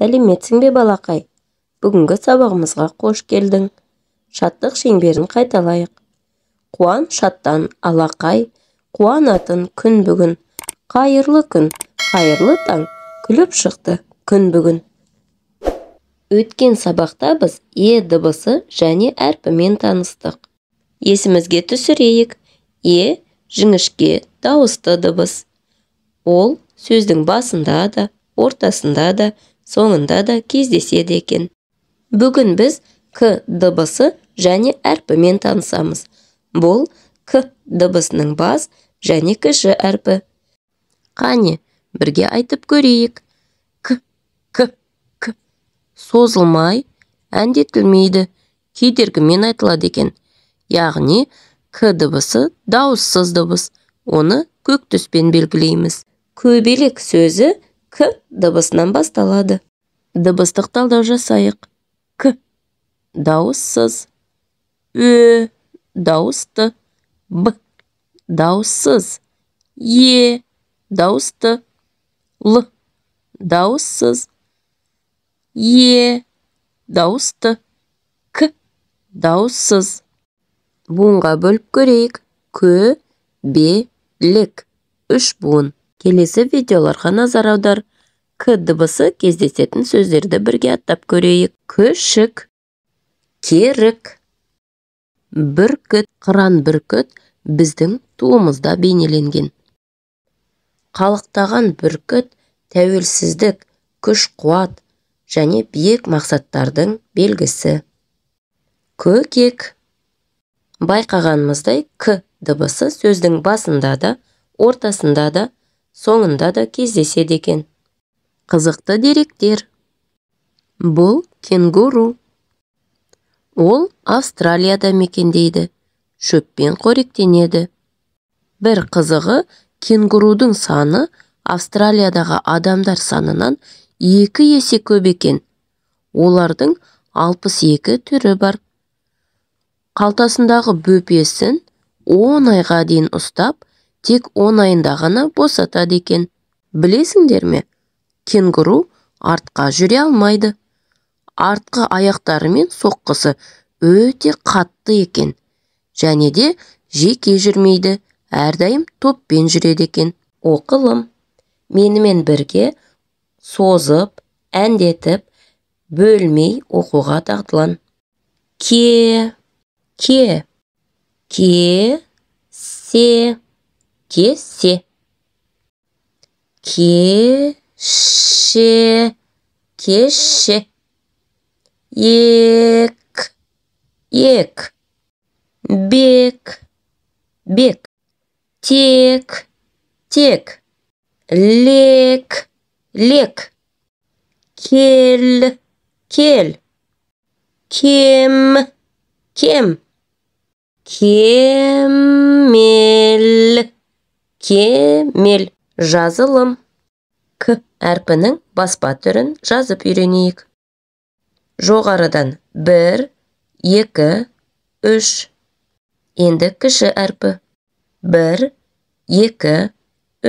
сәлеметсің бе балақай бүгінгі сабағымызға қош келдің шаттық шеңберін қайталайық қуан шаттан алақай қуанатын күн бүгін қайырлы күн қайырлы таң күліп шықты күн бүгін өткен сабақта біз е дыбысы және әрпімен таныстық есімізге түсірейік е жіңішке дауысты дыбыс ол сөздің басында да ортасында да соңында да кездеседі екен бүгін біз к дыбысы және әрпімен танысамыз бұл к дыбысының бас және кіші әрпі қане бірге айтып көрейік к к к созылмай әндетілмейді кедергімен айтылады екен яғни к дыбысы дауыссыз дыбыс оны көк түспен белгілейміз көбелек сөзі к дыбысынан басталады дыбыстық талдау жасайық к дауыссыз Ө дауысты б дауыссыз е дауысты л дауыссыз е дауысты к дауыссыз буынға бөліп көрейік кө бе лік үш буын келесі видеоларға назар аудар к дыбысы кездесетін сөздерді бірге аттап көрейік Күшік, керік бүркіт қыран бүркіт біздің туымызда бейнеленген қалықтаған бүркіт тәуелсіздік күш қуат және биік мақсаттардың белгісі көкек байқағанымыздай к дыбысы сөздің басында да ортасында да соңында да кездеседі екен қызықты деректер бұл кенгуру ол австралияда мекендейді шөппен қоректенеді бір қызығы кенгурудың саны австралиядағы адамдар санынан екі есе көп екен олардың екі түрі бар қалтасындағы бөпесін 10 айға дейін ұстап тек 10 айында ғана босатады екен білесіңдер ме кенгуру артқа жүре алмайды артқы аяқтарымен соққысы өте қатты екен және де жеке жүрмейді әрдайым топпен жүреді екен оқылым менімен бірге созып әндетіп бөлмей оқуға дағдылан ке ке ке се кесе. Кеше, кеше. Ек, ек. бек бек Тек, тек. Лек, лек. Кель, кель. Кем, кем. Кемель. кемел жазылым к әрпінің баспа түрін жазып үйренейік жоғарыдан бір екі үш енді кіші әрпі бір екі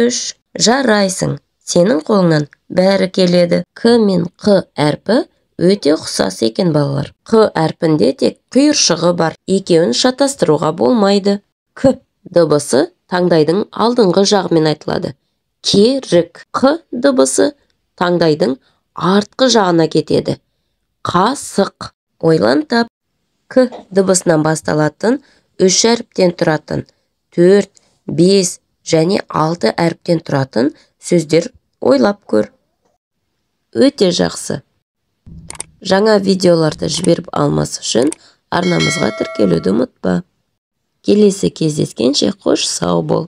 үш жарайсың сенің қолыңнан бәрі келеді к мен қ әрпі өте ұқсас екен балалар қ әрпінде тек құйыршығы бар екеуін шатастыруға болмайды к дыбысы таңдайдың алдыңғы жағымен айтылады керік қы дыбысы таңдайдың артқы жағына кетеді қасық ойлантап к дыбысынан басталатын үш әріптен тұратын төрт бес және алты әріптен тұратын сөздер ойлап көр өте жақсы жаңа видеоларды жіберіп алмас үшін арнамызға тіркелуді ұмытпа келесі кездескенше қош сау бол